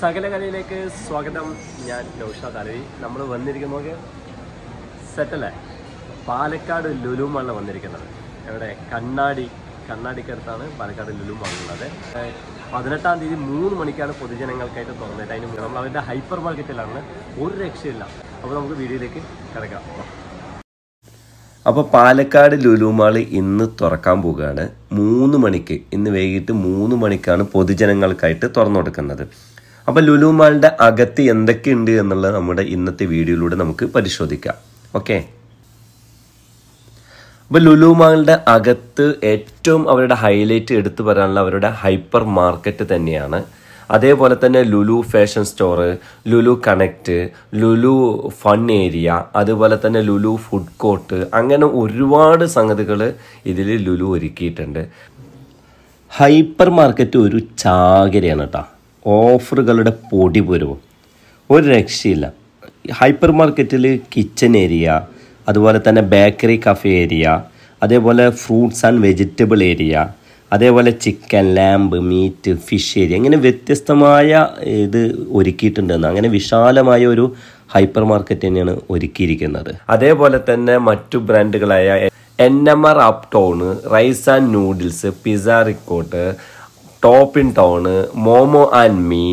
സകല കലയിലേക്ക് സ്വാഗതം ഞാൻ നൗഷാദ് താലവി നമ്മൾ വന്നിരിക്കുന്നത് സെറ്റലേ പാലക്കാട് ലുലുമാണ് വന്നിരിക്കുന്നത് എവിടെ കണ്ണാടി കണ്ണാടിക്കടുത്താണ് പാലക്കാട് ലുലുമാണുള്ളത് പതിനെട്ടാം തീയതി മൂന്ന് മണിക്കാണ് പൊതുജനങ്ങൾക്കായിട്ട് തുറന്നിട്ട് അതിന് നമ്മൾ അവരുടെ ഹൈപ്പർ മാർക്കറ്റിലാണ് ഒരു രക്ഷയില്ല അപ്പോൾ നമുക്ക് വീഡിയോയിലേക്ക് കിടക്കാം അപ്പോൾ പാലക്കാട് ലുലുമാൾ ഇന്ന് തുറക്കാൻ പോവുകയാണ് മൂന്ന് മണിക്ക് ഇന്ന് വൈകിട്ട് മൂന്ന് മണിക്കാണ് പൊതുജനങ്ങൾക്കായിട്ട് തുറന്നു കൊടുക്കുന്നത് അപ്പോൾ മാളിന്റെ അകത്ത് എന്തൊക്കെയുണ്ട് എന്നുള്ളത് നമ്മുടെ ഇന്നത്തെ വീഡിയോയിലൂടെ നമുക്ക് പരിശോധിക്കാം ഓക്കെ അപ്പോൾ ലുലുമാളിൻ്റെ അകത്ത് ഏറ്റവും അവരുടെ ഹൈലൈറ്റ് എടുത്തു പറയാനുള്ള അവരുടെ ഹൈപ്പർ മാർക്കറ്റ് തന്നെയാണ് അതേപോലെ തന്നെ Lulu fashion store Lulu connect Lulu fun area അതുപോലെ തന്നെ ലുലു ഫുഡ് കോർട്ട് അങ്ങനെ ഒരുപാട് സംഗതികൾ ഇതിൽ ലുലു ഒരുക്കിയിട്ടുണ്ട് ഹൈപ്പർ മാർക്കറ്റ് ഒരു ചാകരയാണ് കേട്ടോ ഓഫറുകളുടെ പൊടിപുരവും ഒരു രക്ഷയില്ല ഹൈപ്പർ മാർക്കറ്റിൽ കിച്ചൺ ഏരിയ അതുപോലെ തന്നെ ബേക്കറി കഫേ ഏരിയ അതേപോലെ ഫ്രൂട്ട്സ് ആൻഡ് വെജിറ്റബിൾ ഏരിയ അതേപോലെ chicken lamb meat fish area ഇങ്ങനെ വ്യത്യസ്തമായ ഇത് ഒരുക്കിയിട്ടുണ്ടെന്ന് അങ്ങനെ വിശാലമായ ഒരു ഹൈപ്പർ മാർക്കറ്റ് തന്നെയാണ് ഒരുക്കിയിരിക്കുന്നത് അതേപോലെ തന്നെ മറ്റു ബ്രാൻഡുകളായ N M R up rise and noodles pizza റിക്കോട്ട് top in town momo and me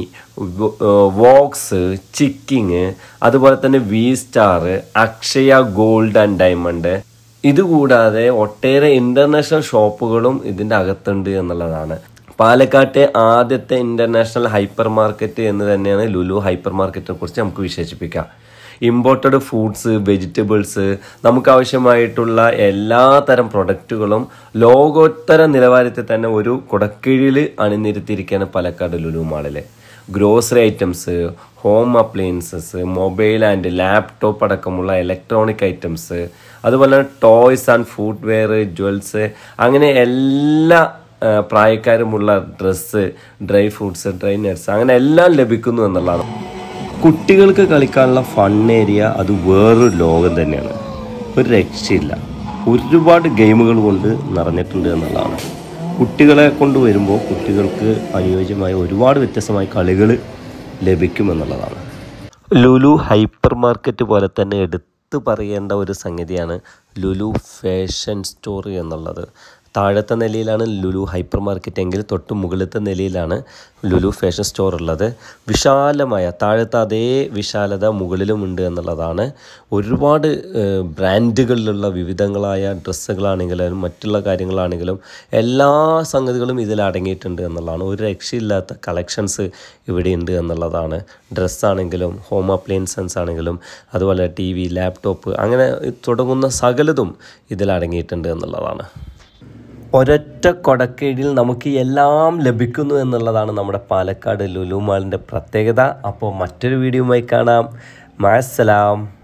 woks Chicking അതുപോലെ തന്നെ V star Akshaya gold and diamond ഇതുകൂടാതെ ഒട്ടേറെ ഇന്റർനാഷണൽ ഷോപ്പുകളും ഇതിൻ്റെ അകത്തുണ്ട് എന്നുള്ളതാണ് പാലക്കാട്ടെ ആദ്യത്തെ ഇൻ്റർനാഷണൽ ഹൈപ്പർ മാർക്കറ്റ് എന്ന് തന്നെയാണ് ലുലു ഹൈപ്പർ മാർക്കറ്റിനെ കുറിച്ച് നമുക്ക് വിശേഷിപ്പിക്കാം ഇമ്പോർട്ടഡ് ഫുഡ്സ് വെജിറ്റബിൾസ് നമുക്ക് ആവശ്യമായിട്ടുള്ള എല്ലാ തരം പ്രൊഡക്റ്റുകളും ലോകോത്തര നിലവാരത്തിൽ തന്നെ ഒരു കുടക്കീഴിൽ അണിനിരത്തിയിരിക്കുകയാണ് പാലക്കാട് ലുലു മാളിലെ grocery items home appliances mobile and laptop അടക്കമുള്ള ഇലക്ട്രോണിക് ഐറ്റംസ് അതുപോലെ ടോയ്സ് ആൻഡ് വെയർ ജ്വൽസ് അങ്ങനെ എല്ലാ പ്രായക്കാരുമുള്ള dress dry fruits dry nuts അങ്ങനെ എല്ലാം ലഭിക്കുന്നു എന്നുള്ളതാണ് കുട്ടികൾക്ക് കളിക്കാനുള്ള ഫൺ ഏരിയ അത് വേറൊരു ലോകം തന്നെയാണ് ഒരു രക്ഷയില്ല ഒരുപാട് ഗെയിമുകൾ കൊണ്ട് നിറഞ്ഞിട്ടുണ്ട് എന്നുള്ളതാണ് കുട്ടികളെ കൊണ്ട് വരുമ്പോൾ കുട്ടികൾക്ക് അനുയോജ്യമായ ഒരുപാട് വ്യത്യസ്തമായ കളികൾ ലഭിക്കുമെന്നുള്ളതാണ് ലുലു ഹൈപ്പർ മാർക്കറ്റ് പോലെ തന്നെ എടുത്തു പറയേണ്ട ഒരു സംഗതിയാണ് ലുലു ഫാഷൻ സ്റ്റോറി എന്നുള്ളത് താഴത്തെ നിലയിലാണ് ലുലു ഹൈപ്പർ മാർക്കറ്റ് എങ്കിൽ തൊട്ട് മുകളിലത്തെ നിലയിലാണ് ലുലു ഫാഷൻ സ്റ്റോർ ഉള്ളത് വിശാലമായ താഴത്തെ അതേ വിശാലത മുകളിലുമുണ്ട് എന്നുള്ളതാണ് ഒരുപാട് ബ്രാൻഡുകളിലുള്ള വിവിധങ്ങളായ ഡ്രസ്സുകളാണെങ്കിലും മറ്റുള്ള കാര്യങ്ങളാണെങ്കിലും എല്ലാ സംഗതികളും ഇതിൽ അടങ്ങിയിട്ടുണ്ട് എന്നുള്ളതാണ് ഒരു രക്ഷയില്ലാത്ത കളക്ഷൻസ് ഇവിടെ ഉണ്ട് എന്നുള്ളതാണ് ഡ്രസ്സാണെങ്കിലും ഹോം അപ്ലയൻസൻസ് ആണെങ്കിലും അതുപോലെ ടി വി ലാപ്ടോപ്പ് അങ്ങനെ തുടങ്ങുന്ന സകലതും ഇതിൽ അടങ്ങിയിട്ടുണ്ട് എന്നുള്ളതാണ് ഒരൊറ്റ കൊടക്കീഴിൽ നമുക്ക് എല്ലാം ലഭിക്കുന്നു എന്നുള്ളതാണ് നമ്മുടെ പാലക്കാട് ലുലു മാളിൻ്റെ പ്രത്യേകത അപ്പോൾ മറ്റൊരു വീഡിയോ കാണാം മാസ്സലാം